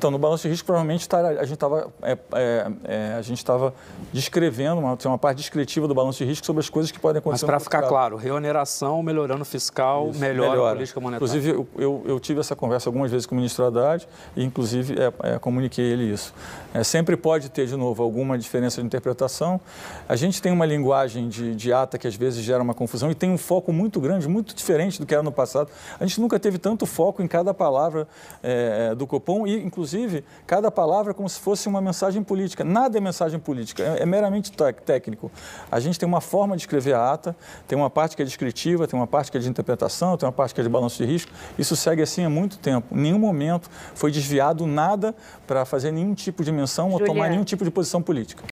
Então, no balanço de risco, provavelmente tá, a gente estava é, é, é, a gente descrevendo, uma, tem uma parte descritiva do balanço de risco sobre as coisas que podem acontecer. Mas para ficar claro, reoneração, melhorando o fiscal, Isso, melhora, melhora, a política monetária. Inclusive, eu, eu, eu, tive essa conversa algumas vezes com o ministro Haddad e, inclusive, é, é comuniquei ele isso. É, sempre pode ter, de novo, alguma diferença de interpretação. A gente tem uma linguagem de, de ata que às vezes gera uma confusão e tem um foco muito grande, muito diferente do que era no passado. A gente nunca teve tanto foco em cada palavra do Copom e, inclusive, inclusive, cada palavra como se fosse uma mensagem política. Nada é mensagem política, é, é meramente técnico. A gente tem uma forma de escrever a ata, tem uma parte que é descritiva, tem uma parte que é de interpretação, tem uma parte que é de balanço de risco. Isso segue assim há muito tempo. Em nenhum momento foi desviado nada para fazer nenhum tipo de menção Juliana. ou tomar nenhum tipo de posição política.